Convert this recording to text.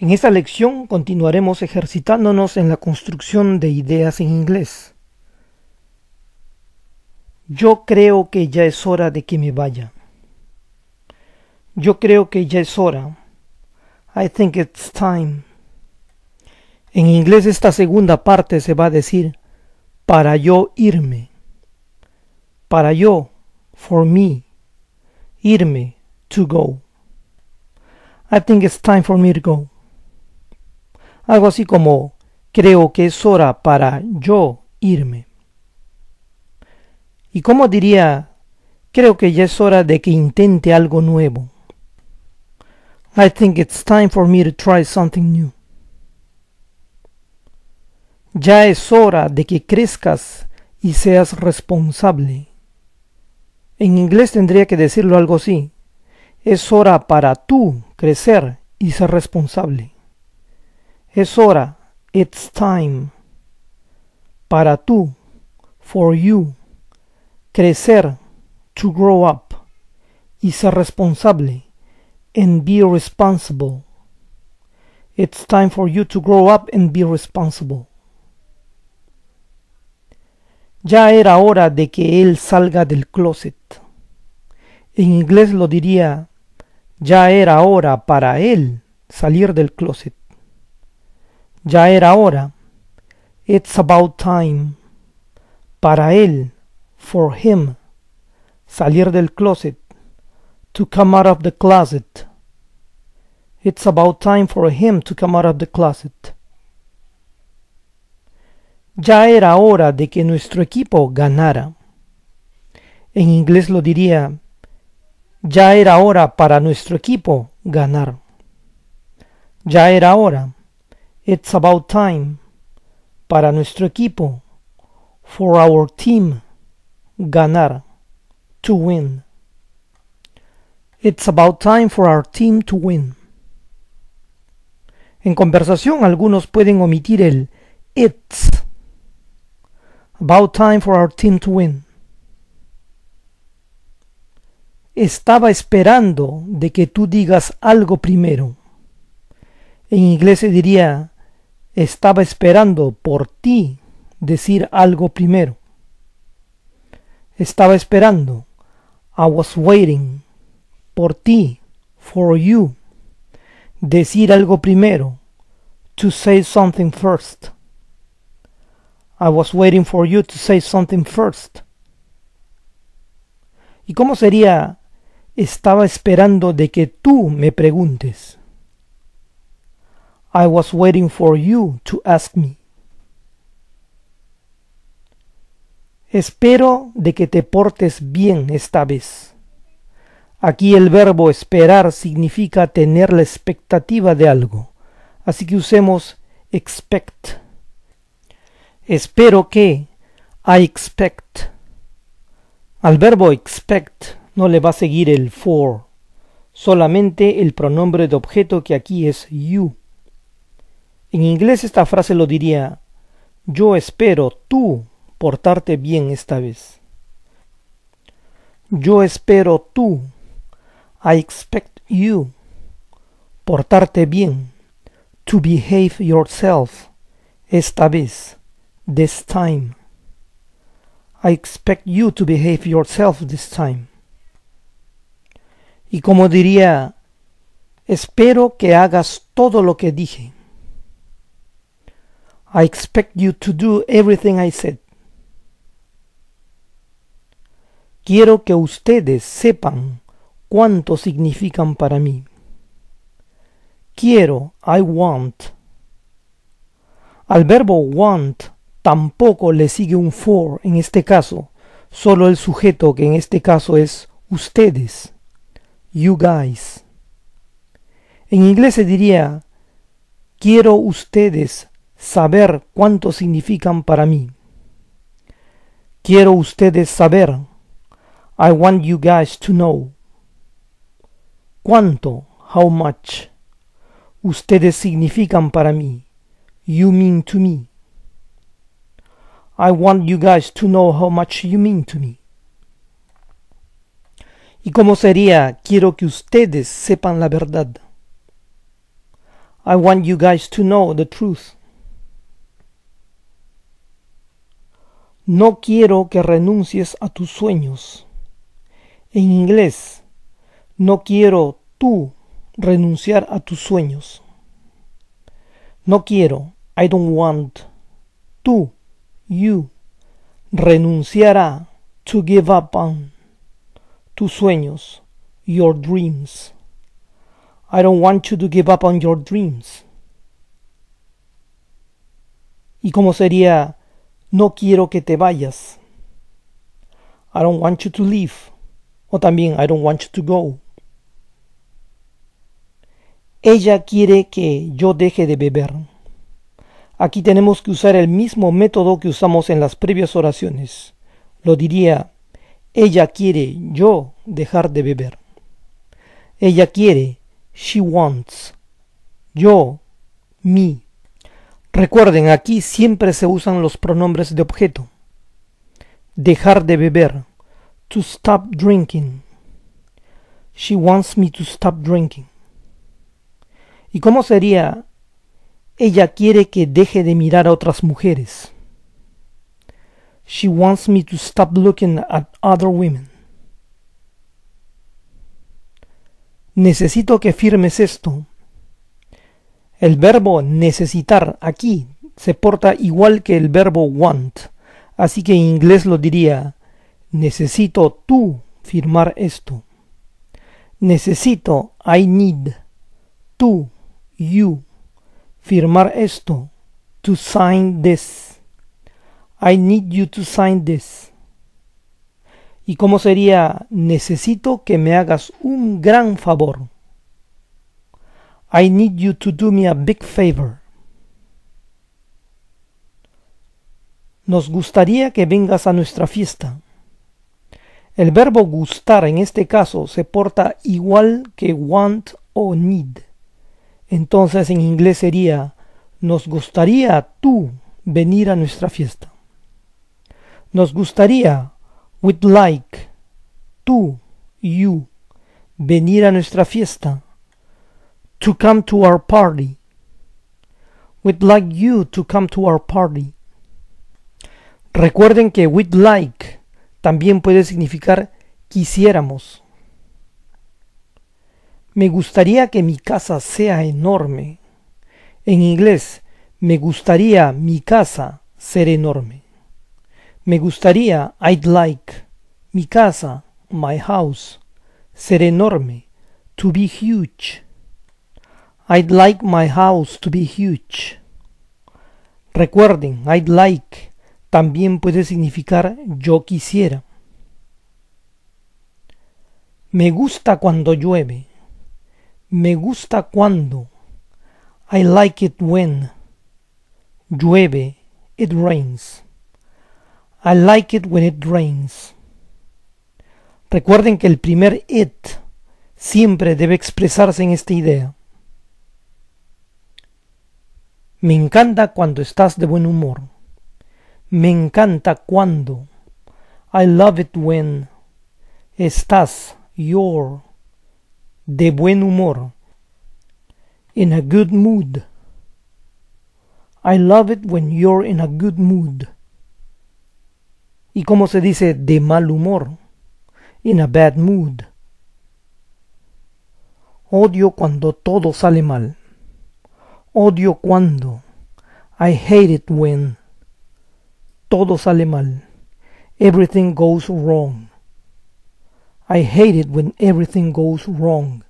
En esta lección continuaremos ejercitándonos en la construcción de ideas en inglés. Yo creo que ya es hora de que me vaya. Yo creo que ya es hora. I think it's time. En inglés esta segunda parte se va a decir para yo irme. Para yo, for me, irme, to go. I think it's time for me to go. Algo así como, creo que es hora para yo irme. ¿Y cómo diría, creo que ya es hora de que intente algo nuevo? I think it's time for me to try something new. Ya es hora de que crezcas y seas responsable. En inglés tendría que decirlo algo así. Es hora para tú crecer y ser responsable. Es hora, it's time. Para tú, for you. Crecer, to grow up. Y ser responsable, and be responsible. It's time for you to grow up and be responsible. Ya era hora de que él salga del closet. En inglés lo diría, ya era hora para él salir del closet. Ya era hora. It's about time. Para él, for him. Salir del closet. To come out of the closet. It's about time for him to come out of the closet. Ya era hora de que nuestro equipo ganara. En inglés lo diría, ya era hora para nuestro equipo ganar. Ya era hora. It's about time. Para nuestro equipo. For our team. Ganar. To win. It's about time for our team to win. En conversación algunos pueden omitir el it's. About time for our team to win. Estaba esperando de que tú digas algo primero. En inglés se diría estaba esperando por ti decir algo primero. Estaba esperando. I was waiting por ti, for you. Decir algo primero. To say something first. I was waiting for you to say something first. ¿Y cómo sería? Estaba esperando de que tú me preguntes. I was waiting for you to ask me. Espero de que te portes bien esta vez. Aquí el verbo esperar significa tener la expectativa de algo, así que usemos expect. Espero que I expect. Al verbo expect no le va a seguir el for, solamente el pronombre de objeto que aquí es you. En inglés esta frase lo diría, yo espero tú portarte bien esta vez. Yo espero tú, I expect you, portarte bien, to behave yourself, esta vez, this time. I expect you to behave yourself this time. Y como diría, espero que hagas todo lo que dije. I expect you to do everything I said. Quiero que ustedes sepan cuánto significan para mí. Quiero, I want. Al verbo want tampoco le sigue un for en este caso, solo el sujeto que en este caso es ustedes, you guys. En inglés se diría, quiero ustedes saber cuánto significan para mí. Quiero ustedes saber. I want you guys to know. Cuánto, how much, ustedes significan para mí. You mean to me. I want you guys to know how much you mean to me. ¿Y cómo sería? Quiero que ustedes sepan la verdad. I want you guys to know the truth. No quiero que renuncies a tus sueños. En inglés, no quiero tú renunciar a tus sueños. No quiero, I don't want, tú, you, renunciar a, to give up on, tus sueños, your dreams. I don't want you to give up on your dreams. ¿Y cómo sería no quiero que te vayas. I don't want you to leave. O también I don't want you to go. Ella quiere que yo deje de beber. Aquí tenemos que usar el mismo método que usamos en las previas oraciones. Lo diría, ella quiere yo dejar de beber. Ella quiere, she wants, yo, me, Recuerden, aquí siempre se usan los pronombres de objeto. Dejar de beber. To stop drinking. She wants me to stop drinking. ¿Y cómo sería? Ella quiere que deje de mirar a otras mujeres. She wants me to stop looking at other women. Necesito que firmes esto. El verbo necesitar aquí se porta igual que el verbo want, así que en inglés lo diría necesito tú firmar esto. Necesito, I need, tú, you, firmar esto, to sign this. I need you to sign this. ¿Y cómo sería necesito que me hagas un gran favor? I need you to do me a big favor. Nos gustaría que vengas a nuestra fiesta. El verbo gustar en este caso se porta igual que want o need. Entonces en inglés sería nos gustaría tú venir a nuestra fiesta. Nos gustaría would like tú you venir a nuestra fiesta to come to our party. We'd like you to come to our party. Recuerden que we'd like también puede significar quisiéramos. Me gustaría que mi casa sea enorme. En inglés, me gustaría mi casa ser enorme. Me gustaría, I'd like, mi casa, my house, ser enorme, to be huge. I'd like my house to be huge. Recuerden, I'd like también puede significar yo quisiera. Me gusta cuando llueve. Me gusta cuando. I like it when. Llueve. It rains. I like it when it rains. Recuerden que el primer it siempre debe expresarse en esta idea. Me encanta cuando estás de buen humor. Me encanta cuando. I love it when. Estás, you're, de buen humor. In a good mood. I love it when you're in a good mood. ¿Y cómo se dice de mal humor? In a bad mood. Odio cuando todo sale mal. Odio cuando. I hate it when. Todo sale mal. Everything goes wrong. I hate it when everything goes wrong.